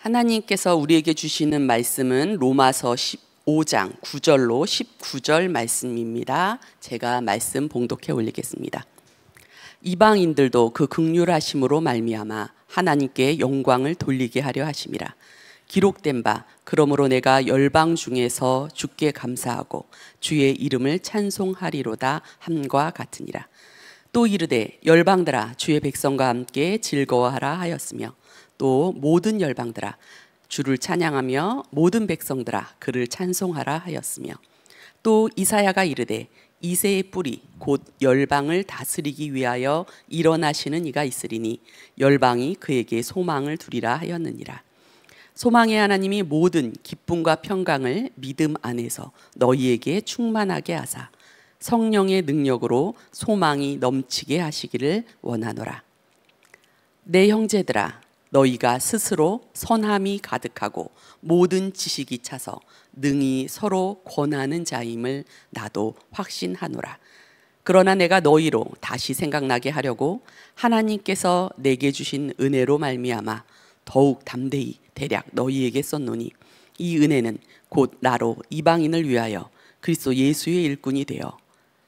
하나님께서 우리에게 주시는 말씀은 로마서 15장 9절로 19절 말씀입니다. 제가 말씀 봉독해 올리겠습니다. 이방인들도 그 극률하심으로 말미암아 하나님께 영광을 돌리게 하려 하심이라. 기록된 바 그러므로 내가 열방 중에서 주께 감사하고 주의 이름을 찬송하리로다 함과 같으니라. 또 이르되 열방들아 주의 백성과 함께 즐거워하라 하였으며 또 모든 열방들아 주를 찬양하며 모든 백성들아 그를 찬송하라 하였으며 또 이사야가 이르되 이세의 뿌리 곧 열방을 다스리기 위하여 일어나시는 이가 있으리니 열방이 그에게 소망을 두리라 하였느니라 소망의 하나님이 모든 기쁨과 평강을 믿음 안에서 너희에게 충만하게 하사 성령의 능력으로 소망이 넘치게 하시기를 원하노라 내 형제들아 너희가 스스로 선함이 가득하고 모든 지식이 차서 능히 서로 권하는 자임을 나도 확신하노라. 그러나 내가 너희로 다시 생각나게 하려고 하나님께서 내게 주신 은혜로 말미암아 더욱 담대히 대략 너희에게 썼노니 이 은혜는 곧 나로 이방인을 위하여 그리스도 예수의 일꾼이 되어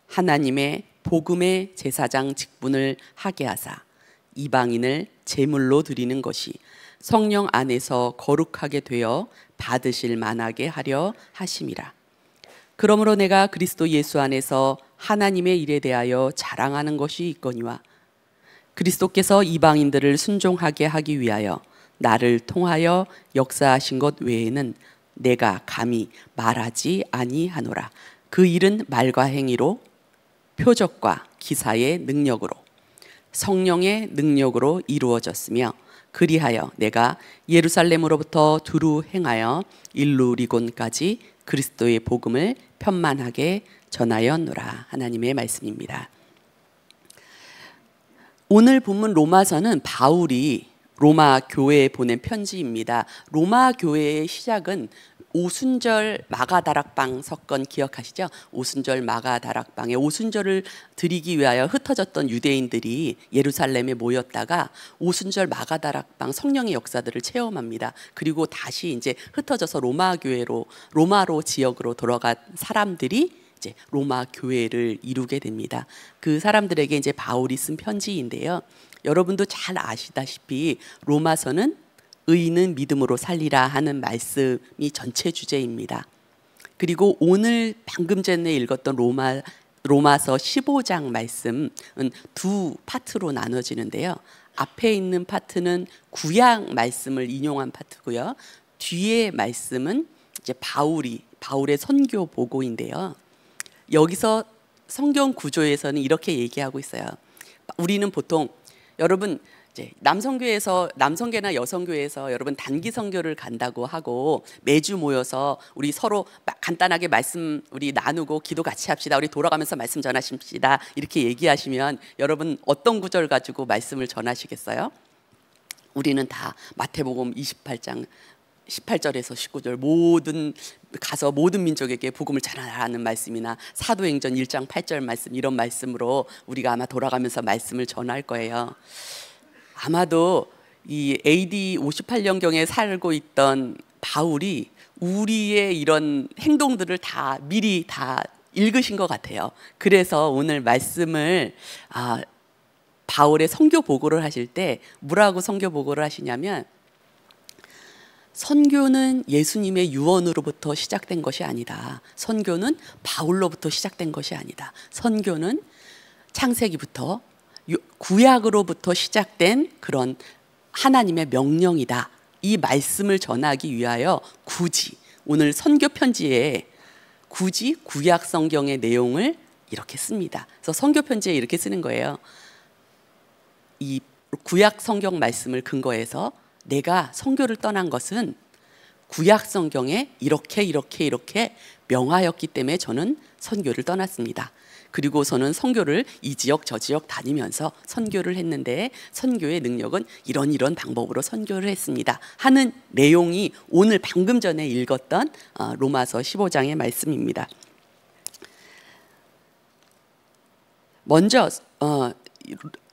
하나님의 복음의 제사장 직분을 하게 하사 이방인을 제물로 드리는 것이 성령 안에서 거룩하게 되어 받으실 만하게 하려 하심이라. 그러므로 내가 그리스도 예수 안에서 하나님의 일에 대하여 자랑하는 것이 있거니와 그리스도께서 이방인들을 순종하게 하기 위하여 나를 통하여 역사하신 것 외에는 내가 감히 말하지 아니하노라. 그 일은 말과 행위로 표적과 기사의 능력으로 성령의 능력으로 이루어졌으며 그리하여 내가 예루살렘으로부터 두루 행하여 일루리곤까지 그리스도의 복음을 편만하게 전하였노라 하나님의 말씀입니다. 오늘 본문 로마서는 바울이 로마 교회에 보낸 편지입니다. 로마 교회의 시작은 오순절 마가다락방 석건 기억하시죠? 오순절 마가다락방에 오순절을 드리기 위하여 흩어졌던 유대인들이 예루살렘에 모였다가 오순절 마가다락방 성령의 역사들을 체험합니다. 그리고 다시 이제 흩어져서 로마 교회로 로마로 지역으로 돌아간 사람들이 이제 로마 교회를 이루게 됩니다. 그 사람들에게 이제 바울이 쓴 편지인데요. 여러분도 잘 아시다시피 로마서는 의인은 믿음으로 살리라 하는 말씀이 전체 주제입니다. 그리고 오늘 방금 전에 읽었던 로마 로마서 15장 말씀은 두 파트로 나눠지는데요. 앞에 있는 파트는 구약 말씀을 인용한 파트고요. 뒤에 말씀은 이제 바울이 바울의 선교 보고인데요. 여기서 성경 구조에서는 이렇게 얘기하고 있어요. 우리는 보통 여러분 이제 남성교에서 남성교나 여성교에서 여러분 단기 성교를 간다고 하고 매주 모여서 우리 서로 간단하게 말씀 우리 나누고 기도 같이 합시다. 우리 돌아가면서 말씀 전하십시다. 이렇게 얘기하시면 여러분 어떤 구절 가지고 말씀을 전하시겠어요? 우리는 다 마태복음 28장 18절에서 19절 모든 가서 모든 민족에게 복음을 전하라는 말씀이나 사도행전 1장 8절 말씀 이런 말씀으로 우리가 아마 돌아가면서 말씀을 전할 거예요. 아마도 이 AD 58년경에 살고 있던 바울이 우리의 이런 행동들을 다 미리 다 읽으신 것 같아요. 그래서 오늘 말씀을 아, 바울의 선교 보고를 하실 때 뭐라고 선교 보고를 하시냐면 선교는 예수님의 유언으로부터 시작된 것이 아니다. 선교는 바울로부터 시작된 것이 아니다. 선교는 창세기부터 구약으로부터 시작된 그런 하나님의 명령이다. 이 말씀을 전하기 위하여 굳이 오늘 선교 편지에 굳이 구약 성경의 내용을 이렇게 씁니다. 그래서 선교 편지에 이렇게 쓰는 거예요. 이 구약 성경 말씀을 근거해서 내가 선교를 떠난 것은 구약 성경에 이렇게 이렇게 이렇게 명하였기 때문에 저는 선교를 떠났습니다. 그리고서는 선교를 이 지역 저 지역 다니면서 선교를 했는데 선교의 능력은 이런 이런 방법으로 선교를 했습니다. 하는 내용이 오늘 방금 전에 읽었던 어, 로마서 15장의 말씀입니다. 먼저 어,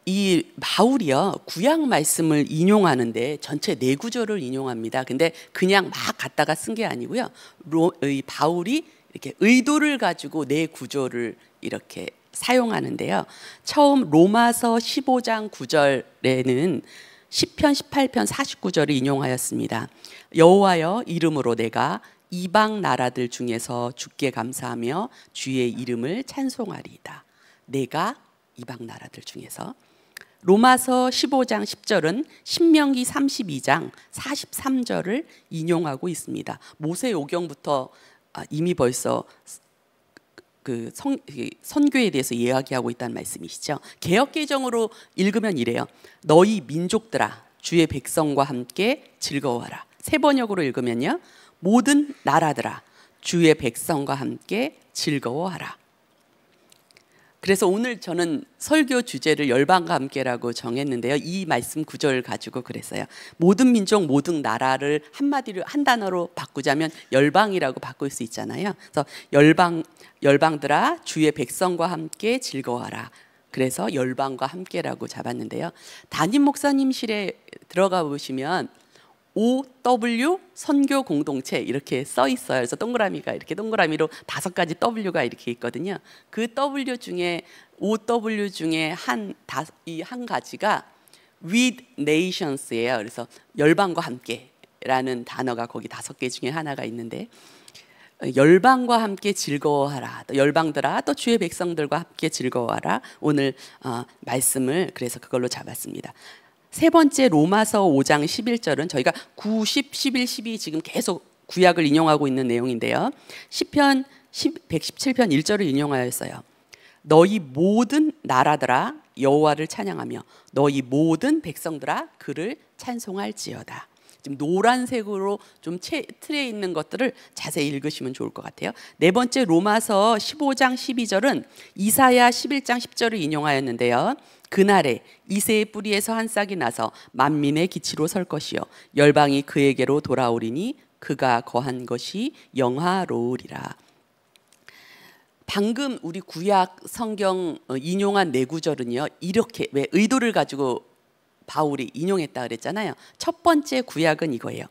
이 바울이요 구약 말씀을 인용하는데 전체 네 구절을 인용합니다. 근데 그냥 막 갖다가 쓴 게 아니고요. 로, 이 바울이 이렇게 의도를 가지고 내 구조를 이렇게 사용하는데요. 처음 로마서 15장 9절에는 10편, 18편, 49절을 인용하였습니다. 여호와여 이름으로 내가 이방 나라들 중에서 주께 감사하며 주의 이름을 찬송하리이다. 내가 이방 나라들 중에서 로마서 15장 10절은 신명기 32장 43절을 인용하고 있습니다. 모세 오경부터 아, 이미 벌써 그 성, 선교에 대해서 이야기하고 있다는 말씀이시죠. 개혁 개정으로 읽으면 이래요. 너희 민족들아 주의 백성과 함께 즐거워하라. 세 번역으로 읽으면요. 모든 나라들아 주의 백성과 함께 즐거워하라. 그래서 오늘 저는 설교 주제를 열방과 함께라고 정했는데요. 이 말씀 구절 을 가지고 그랬어요. 모든 민족, 모든 나라를 한마디로 한 단어로 바꾸자면 열방이라고 바꿀 수 있잖아요. 그래서 열방 열방들아 주의 백성과 함께 즐거워라 그래서 열방과 함께라고 잡았는데요. 담임 목사님실에 들어가 보시면 OW 선교 공동체 이렇게 써 있어요. 그래서 동그라미가 이렇게 동그라미로 다섯 가지 W가 이렇게 있거든요. 그 W 중에 OW 중에 한이한 가지가 with nations예요. 그래서 열방과 함께라는 단어가 거기 다섯 개 중에 하나가 있는데 열방과 함께 즐거워하라. 또 열방들아 또 주의 백성들과 함께 즐거워하라. 오늘 어, 말씀을 그래서 그걸로 잡았습니다. 세 번째 로마서 5장 11절은 저희가 9, 10, 11, 12 지금 계속 구약을 인용하고 있는 내용인데요. 시편 117편 1절을 인용하였어요. 너희 모든 나라들아 여호와를 찬양하며 너희 모든 백성들아 그를 찬송할지어다. 지금 노란색으로 좀 채, 틀에 있는 것들을 자세히 읽으시면 좋을 것 같아요. 네 번째 로마서 15장 12절은 이사야 11장 10절을 인용하였는데요. 그날에 이새의 뿌리에서 한 싹이 나서 만민의 기치로 설 것이요 열방이 그에게로 돌아오리니 그가 거한 것이 영화로우리라. 방금 우리 구약 성경 어, 인용한 네 구절은요 이렇게 왜 의도를 가지고 바울이 인용했다 그랬잖아요. 첫 번째 구약은 이거예요.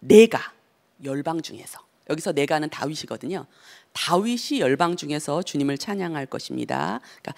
내가 열방 중에서 여기서 내가는 다윗이거든요. 다윗이 열방 중에서 주님을 찬양할 것입니다. 그러니까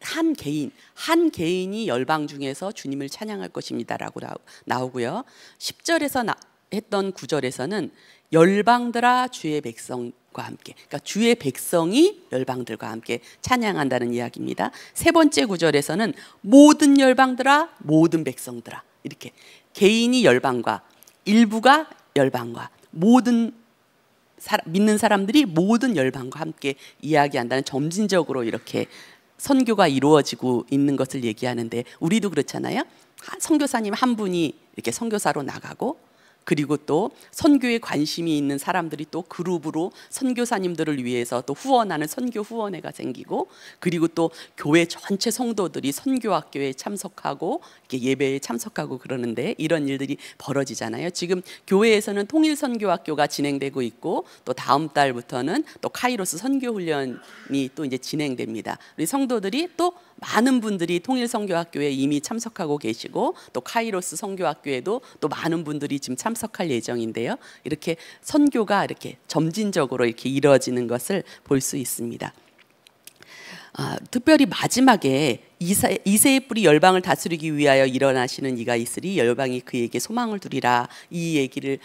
한 개인, 한 개인이 열방 중에서 주님을 찬양할 것입니다라고 나오고요. 10절에서 나, 했던 구절에서는 열방들아 주의 백성 열방들과 함께 그러니까 주의 백성이 열방들과 함께 찬양한다는 이야기입니다. 세 번째 구절에서는 모든 열방들아 모든 백성들아 이렇게 개인이 열방과 일부가 열방과 모든 사람, 믿는 사람들이 모든 열방과 함께 이야기한다는 점진적으로 이렇게 선교가 이루어지고 있는 것을 얘기하는데 우리도 그렇잖아요. 선교사님 한 분이 이렇게 선교사로 나가고 그리고 또 선교에 관심이 있는 사람들이 또 그룹으로 선교사님들을 위해서 또 후원하는 선교 후원회가 생기고 그리고 또 교회 전체 성도들이 선교학교에 참석하고 예배에 참석하고 그러는데 이런 일들이 벌어지잖아요. 지금 교회에서는 통일 선교학교가 진행되고 있고 또 다음 달부터는 또 카이로스 선교 훈련이 또 이제 진행됩니다. 우리 성도들이 또 많은 분들이 통일 선교학교에 이미 참석하고 계시고 또 카이로스 선교학교에도 또 많은 분들이 지금 참석 참석할 예정인데요. 이렇게 선교가 이렇게 점진적으로 이렇게 이루어지는 것을 볼 수 있습니다. 아, 특별히 마지막에 이세, 의 뿌리 열방을 다스리기 위하여 일어나시는 이가 있으리 열방이 그에게 소망을 두리라 이 얘기를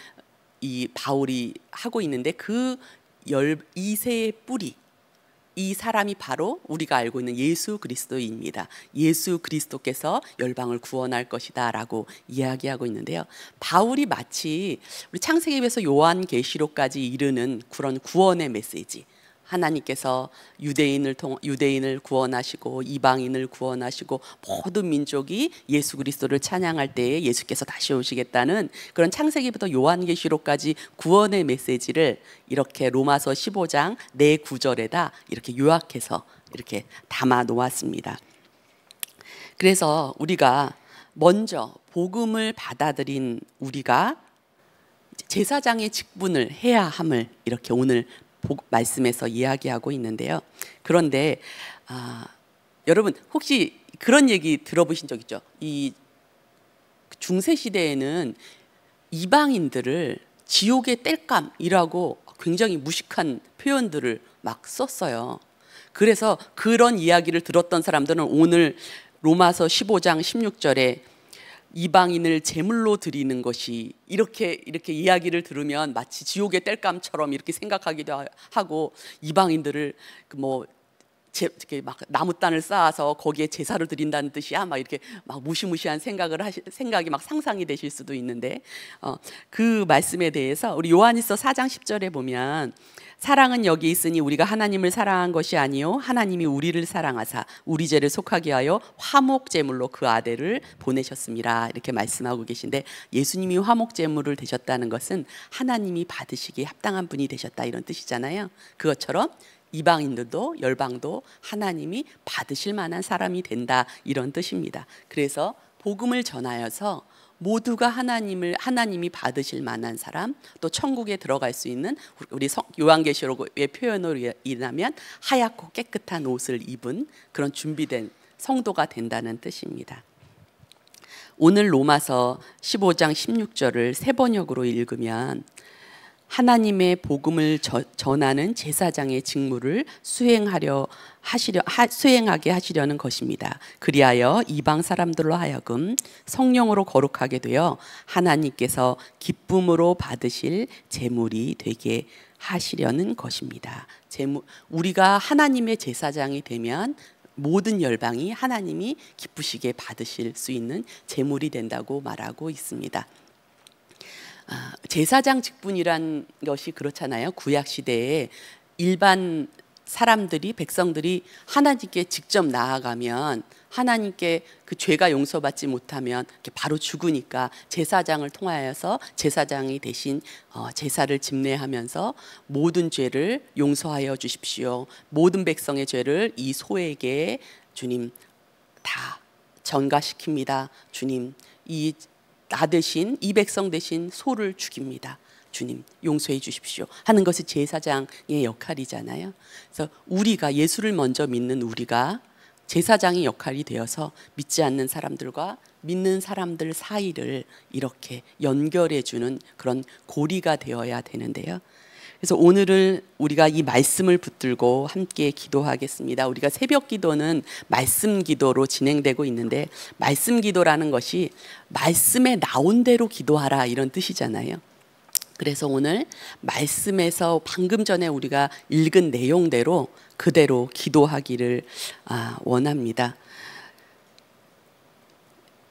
이 바울이 하고 있는데 그 열, 이세의 뿌리 이 사람이 바로 우리가 알고 있는 예수 그리스도입니다. 예수 그리스도께서 열방을 구원할 것이다라고 이야기하고 있는데요. 바울이 마치 우리 창세기에서 요한계시록까지 이르는 그런 구원의 메시지, 하나님께서 유대인을 통, 유대인을 구원하시고 이방인을 구원하시고 모든 민족이 예수 그리스도를 찬양할 때에 예수께서 다시 오시겠다는 그런 창세기부터 요한계시록까지 구원의 메시지를 이렇게 로마서 15장 네 구절에다 이렇게 요약해서 이렇게 담아 놓았습니다. 그래서 우리가 먼저 복음을 받아들인 우리가 제사장의 직분을 해야 함을 이렇게 오늘 말씀에서 이야기하고 있는데요. 그런데 아, 여러분 혹시 그런 얘기 들어보신 적 있죠? 이 중세 시대에는 이방인들을 지옥의 땔감이라고 굉장히 무식한 표현들을 막 썼어요. 그래서 그런 이야기를 들었던 사람들은 오늘 로마서 15장 16절에 이방인을 제물로 드리는 것이 이렇게 이렇게 이야기를 들으면 마치 지옥의 땔감처럼 이렇게 생각하기도 하고 이방인들을 그 뭐 제, 이렇게 막 나무단을 쌓아서 거기에 제사를 드린다는 뜻이야 막 이렇게 막 무시무시한 생각을 하시, 생각이 막 상상이 되실 수도 있는데 어, 그 말씀에 대해서 우리 요한일서 4장 10절에 보면 사랑은 여기 있으니 우리가 하나님을 사랑한 것이 아니요 하나님이 우리를 사랑하사 우리 죄를 속하게 하여 화목 제물로 그 아들을 보내셨습니다. 이렇게 말씀하고 계신데 예수님이 화목 제물을 되셨다는 것은 하나님이 받으시기에 합당한 분이 되셨다 이런 뜻이잖아요. 그것처럼 이방인들도 열방도 하나님이 받으실 만한 사람이 된다 이런 뜻입니다. 그래서 복음을 전하여서 모두가 하나님을 하나님이 받으실 만한 사람 또 천국에 들어갈 수 있는 우리 요한계시록의 표현으로 인하면 하얗고 깨끗한 옷을 입은 그런 준비된 성도가 된다는 뜻입니다. 오늘 로마서 15장 16절을 세 번역으로 읽으면 하나님의 복음을 저, 전하는 제사장의 직무를 수행하려 하시려 하, 수행하게 하시려는 것입니다. 그리하여 이방 사람들로 하여금 성령으로 거룩하게 되어 하나님께서 기쁨으로 받으실 제물이 되게 하시려는 것입니다. 제물 우리가 하나님의 제사장이 되면 모든 열방이 하나님이 기쁘시게 받으실 수 있는 제물이 된다고 말하고 있습니다. 아, 제사장 직분이란 것이 그렇잖아요. 구약 시대에 일반 사람들이 백성들이 하나님께 직접 나아가면 하나님께 그 죄가 용서받지 못하면 바로 죽으니까 제사장을 통하여서 제사장이 대신 어, 제사를 집례하면서 모든 죄를 용서하여 주십시오. 모든 백성의 죄를 이 소에게 주님 다 전가시킵니다. 주님 이나 대신 이 백성 대신 소를 죽입니다. 주님 용서해 주십시오 하는 것이 제사장의 역할이잖아요. 그래서 우리가 예수를 먼저 믿는 우리가 제사장의 역할이 되어서 믿지 않는 사람들과 믿는 사람들 사이를 이렇게 연결해 주는 그런 고리가 되어야 되는데요. 그래서 오늘을 우리가 이 말씀을 붙들고 함께 기도하겠습니다. 우리가 새벽 기도는 말씀 기도로 진행되고 있는데 말씀 기도라는 것이 말씀에 나온 대로 기도하라 이런 뜻이잖아요. 그래서 오늘 말씀에서 방금 전에 우리가 읽은 내용대로 그대로 기도하기를 아, 원합니다.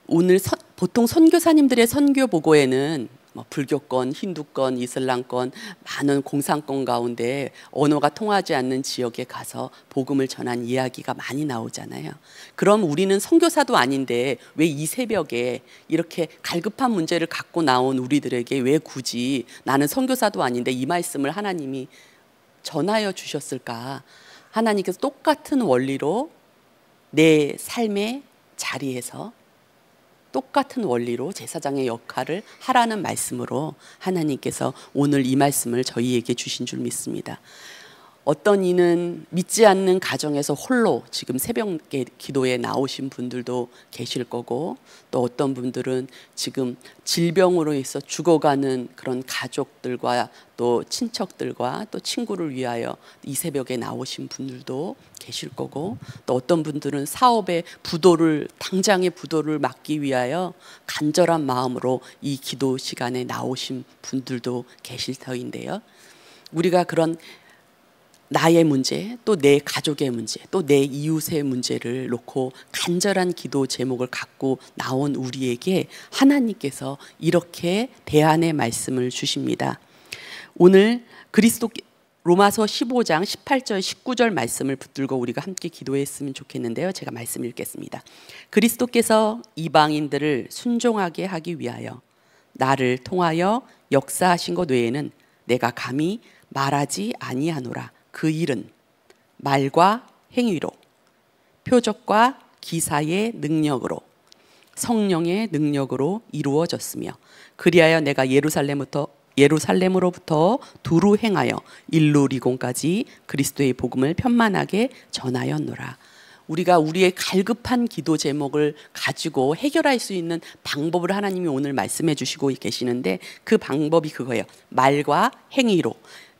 오늘 보통 선교사님들의 선교 보고에는 뭐 불교권, 힌두권, 이슬람권, 많은 공산권 가운데 언어가 통하지 않는 지역에 가서 복음을 전한 이야기가 많이 나오잖아요. 그럼 우리는 선교사도 아닌데 왜 이 새벽에 이렇게 갈급한 문제를 갖고 나온 우리들에게 왜 굳이 나는 선교사도 아닌데 이 말씀을 하나님이 전하여 주셨을까? 하나님께서 똑같은 원리로 내 삶의 자리에서 똑같은 원리로 제사장의 역할을 하라는 말씀으로 하나님께서 오늘 이 말씀을 저희에게 주신 줄 믿습니다. 어떤 이는 믿지 않는 가정에서 홀로 지금 새벽 기도에 나오신 분들도 계실 거고 또 어떤 분들은 지금 질병으로 해서 죽어가는 그런 가족들과 또 친척들과 또 친구를 위하여 이 새벽에 나오신 분들도 계실 거고 또 어떤 분들은 사업의 부도를 당장의 부도를 막기 위하여 간절한 마음으로 이 기도 시간에 나오신 분들도 계실 터인데요. 우리가 그런 나의 문제, 또 내 가족의 문제, 또 내 이웃의 문제를 놓고 간절한 기도 제목을 갖고 나온 우리에게 하나님께서 이렇게 대안의 말씀을 주십니다. 오늘 그리스도 로마서 15장 18절 19절 말씀을 붙들고 우리가 함께 기도했으면 좋겠는데요. 제가 말씀 읽겠습니다. 그리스도께서 이방인들을 순종하게 하기 위하여 나를 통하여 역사하신 것 외에는 내가 감히 말하지 아니하노라. 그 일은 말과 행위로 표적과 기사의 능력으로 성령의 능력으로 이루어졌으며 그리하여 내가 예루살렘부터 예루살렘으로부터 두루 행하여 일루리곤까지 그리스도의 복음을 편만하게 전하였노라. 우리가 우리의 갈급한 기도 제목을 가지고 해결할 수 있는 방법을 하나님이 오늘 말씀해 주시고 계시는데 그 방법이 그거예요. 말과 행위로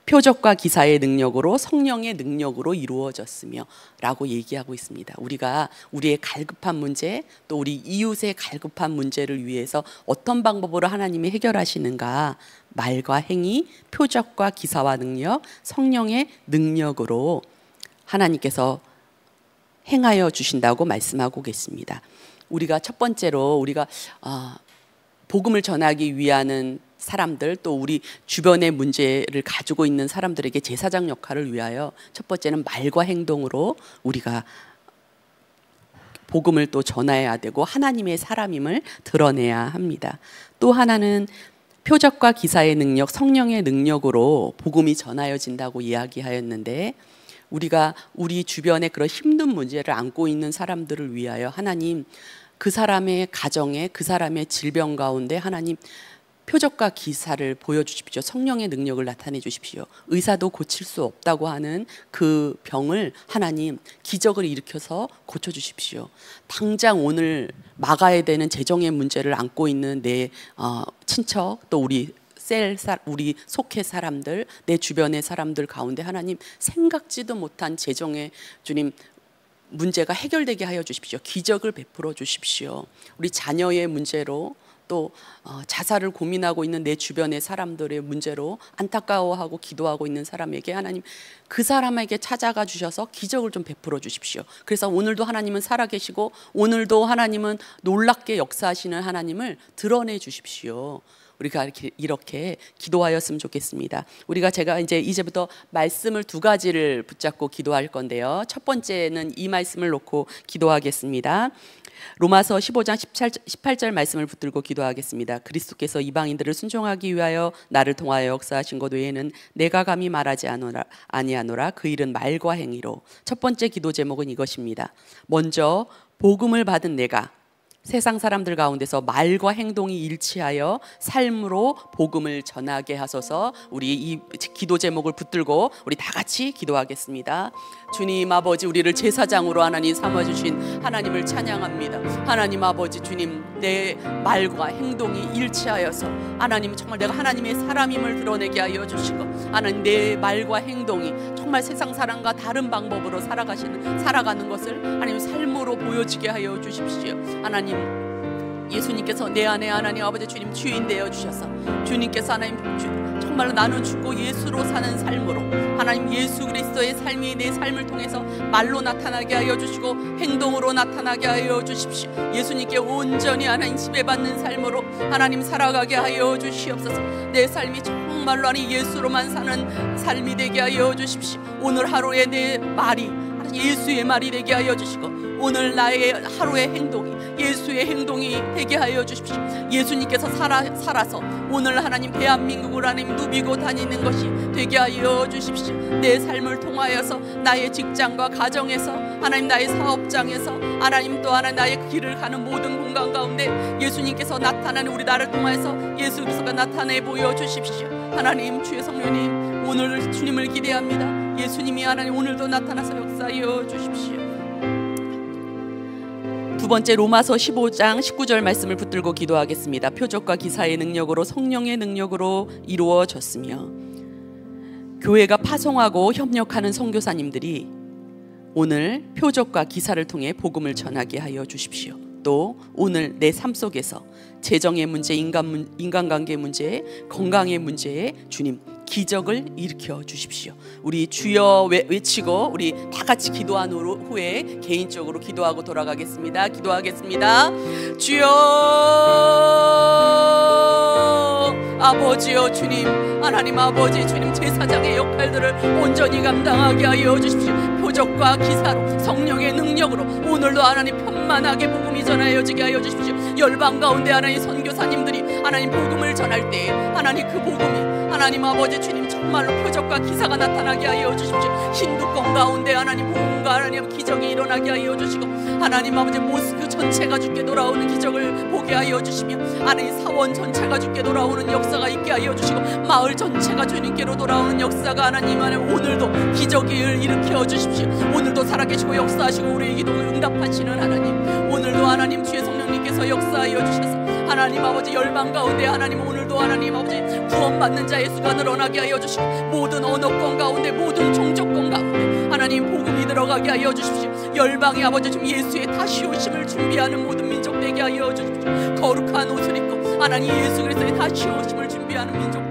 표적과 기사의 능력으로 성령의 능력으로 이루어졌으며 라고 얘기하고 있습니다. 우리가 우리의 갈급한 문제 또 우리 이웃의 갈급한 문제를 위해서 어떤 방법으로 하나님이 해결하시는가 말과 행위, 표적과 기사와 능력, 성령의 능력으로 하나님께서 행하여 주신다고 말씀하고 계십니다. 우리가 첫 번째로 우리가 아, 복음을 전하기 위하는 사람들 또 우리 주변의 문제를 가지고 있는 사람들에게 제사장 역할을 위하여 첫 번째는 말과 행동으로 우리가 복음을 또 전해야 되고 하나님의 사람임을 드러내야 합니다. 또 하나는 표적과 기사의 능력, 성령의 능력으로 복음이 전하여진다고 이야기하였는데 우리가 우리 주변에 그런 힘든 문제를 안고 있는 사람들을 위하여 하나님 그 사람의 가정에 그 사람의 질병 가운데 하나님 표적과 기사를 보여주십시오. 성령의 능력을 나타내 주십시오. 의사도 고칠 수 없다고 하는 그 병을 하나님 기적을 일으켜서 고쳐 주십시오. 당장 오늘 막아야 되는 재정의 문제를 안고 있는 내 어, 친척 또 우리 셀 우리 속해 사람들 내 주변의 사람들 가운데 하나님 생각지도 못한 재정의 주님 문제가 해결되게 하여 주십시오. 기적을 베풀어 주십시오. 우리 자녀의 문제로 또 어, 자살을 고민하고 있는 내 주변의 사람들의 문제로 안타까워하고 기도하고 있는 사람에게 하나님 그 사람에게 찾아가 주셔서 기적을 좀 베풀어 주십시오. 그래서 오늘도 하나님은 살아계시고 오늘도 하나님은 놀랍게 역사하시는 하나님을 드러내 주십시오. 우리가 이렇게 이렇게 기도하였으면 좋겠습니다. 우리가 제가 이제 이제부터 말씀을 두 가지를 붙잡고 기도할 건데요. 첫 번째는 이 말씀을 놓고 기도하겠습니다. 로마서 15장 18, 절 말씀을 붙들고 기도하겠습니다. 그리스도께서 이방인들을 순종하기 위하여 나를 통하여 역사하신 것 외에는 내가 감히 말하지 않으라, 아니하노라 그 일은 말과 행위로 첫 번째 기도 제목은 이것입니다. 먼저 복음을 받은 내가 세상 사람들 가운데서 말과 행동이 일치하여 삶으로 복음을 전하게 하소서 우리 이 기도 제목을 붙들고 우리 다 같이 기도하겠습니다. 주님 아버지 우리를 제사장으로 하나님 삼아주신 하나님을 찬양합니다. 하나님 아버지 주님 내 말과 행동이 일치하여서 하나님 정말 내가 하나님의 사람임을 드러내게 하여 주시고 하나님 내 말과 행동이 정말 세상 사람과 다른 방법으로 살아가시는 살아가는 것을 하나님 삶으로 보여지게 하여 주십시오. 하나님 하나님 예수님께서 내 안에 하나님 아버지 주님 주인 되어 주셔서 주님께서 하나님 주, 정말로 나눠 죽고 예수로 사는 삶으로 하나님 예수 그리스도의 삶이 내 삶을 통해서 말로 나타나게 하여 주시고 행동으로 나타나게 하여 주십시오. 예수님께 온전히 하나님 지배받는 삶으로 하나님 살아가게 하여 주시옵소서. 내 삶이 정말로 하나님 예수로만 사는 삶이 되게 하여 주십시오. 오늘 하루에 내 말이 예수의 말이 되게 하여 주시고 오늘 나의 하루의 행동이 예수의 행동이 되게 하여 주십시오. 예수님께서 살아, 살아서 오늘 하나님 대한민국을 하나님 누비고 다니는 것이 되게 하여 주십시오. 내 삶을 통하여서 나의 직장과 가정에서 하나님 나의 사업장에서 하나님 또 하나 나의 길을 가는 모든 공간 가운데 예수님께서 나타나는 우리 나를 통하여서 예수께서 나타내 보여 주십시오. 하나님 주의 성령님 오늘 주님을 기대합니다. 예수님이 하나님 오늘도 나타나서 역사여 주십시오. 두 번째 로마서 15장 19절 말씀을 붙들고 기도하겠습니다. 표적과 기사의 능력으로 성령의 능력으로 이루어졌으며 교회가 파송하고 협력하는 선교사님들이 오늘 표적과 기사를 통해 복음을 전하게 하여 주십시오. 또 오늘 내 삶 속에서 재정의 문제, 인간 인간관계 문제, 건강의 문제에 주님 기적을 일으켜 주십시오. 우리 주여 외치고 우리 다 같이 기도한 후에 개인적으로 기도하고 돌아가겠습니다. 기도하겠습니다. 주여 아버지여 주님 하나님 아버지 주님 제사장의 역할들을 온전히 감당하게 하여 주십시오. 표적과 기사로 성령의 능력으로 오늘도 하나님 편만하게 복음이 전하여지게 하여 주십시오. 열방 가운데 하나님 선교사님들이 하나님 복음을 전할 때 하나님 그 복음이 하나님 아버지 정말로 표적과 기사가 나타나게 하여 주십시오 힌두권 가운데 하나님 뭔가 하나님 기적이 일어나게 하여 주시고 하나님 아버지 모스크 전체가 주께 돌아오는 기적을 보게 하여 주시며 아내 사원 전체가 주께 돌아오는 역사가 있게 하여 주시고 마을 전체가 주님께로 돌아오는 역사가 하나님 안에 오늘도 기적을 일으켜 주십시오 오늘도 살아계시고 역사하시고 우리의 기도를 응답하시는 하나님 오늘도 하나님 주의 성령님께서 역사하여 주셔서 하나님 아버지 열방 가운데 하나님 오늘 오도 하나님 아버지 구원받는 자의 수가 늘어나게 하여 주시고 모든 언어권 가운데 모든 종족권 가운데 하나님 복음이 들어가게 하여 주십시오 열방의 아버지 지 예수의 다시 오심을 준비하는 모든 민족 되게 하여 주십시오 거룩한 옷을 입고 하나님 예수 그리스도의 다시 오심을 준비하는 민족